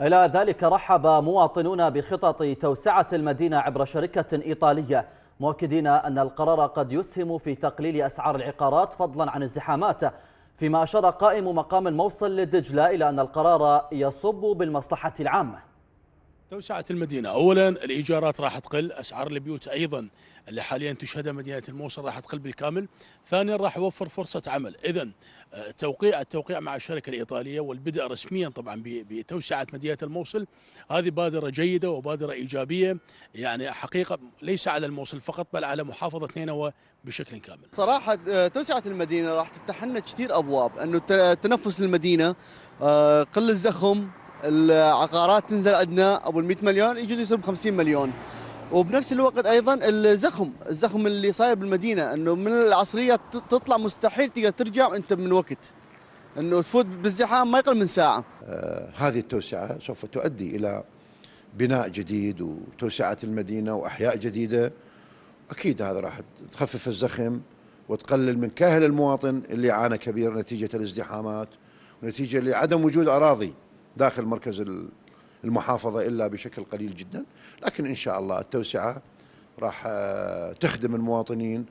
إلى ذلك رحب مواطنون بخطط توسعة المدينة عبر شركة إيطالية مؤكدين أن القرار قد يسهم في تقليل أسعار العقارات فضلا عن الزحامات فيما أشار قائم مقام الموصل لدجلة إلى أن القرار يصب بالمصلحة العامة توسعة المدينة أولا الإيجارات راح تقل أسعار البيوت أيضا اللي حاليا تشهدها مدينة الموصل راح تقل بالكامل ثانيا راح يوفر فرصة عمل إذا آه، توقيع التوقيع مع الشركة الإيطالية والبدء رسميا طبعا بتوسعة مدينة الموصل هذه بادرة جيدة وبادرة إيجابية يعني حقيقة ليس على الموصل فقط بل على محافظة نينوى بشكل كامل صراحة آه، توسعة المدينة راح تفتح لنا كثير أبواب أنه تنفس المدينة آه، قل الزخم العقارات تنزل عندنا ابو ال 100 مليون يجوز يصير ب 50 مليون وبنفس الوقت ايضا الزخم الزخم اللي صاير بالمدينه انه من العصريه تطلع مستحيل تقدر ترجع انت من وقت انه تفوت بالزحام ما يقل من ساعه آه هذه التوسعه سوف تؤدي الى بناء جديد وتوسعه المدينه واحياء جديده اكيد هذا راح تخفف الزخم وتقلل من كاهل المواطن اللي عانى كبير نتيجه الازدحامات ونتيجه لعدم وجود اراضي داخل مركز المحافظة إلا بشكل قليل جدا لكن إن شاء الله التوسعة راح آه، تخدم المواطنين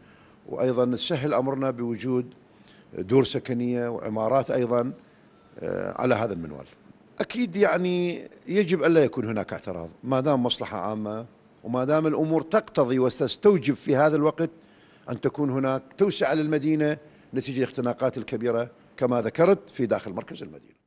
وأيضا تسهل أمرنا بوجود دور سكنية وعمارات أيضا آه، على هذا المنوال أكيد يعني يجب ألا يكون هناك اعتراض ما دام مصلحة عامة وما دام الأمور تقتضي وستستوجب في هذا الوقت أن تكون هناك توسعة للمدينة نتيجة الاختناقات الكبيرة كما ذكرت في داخل مركز المدينة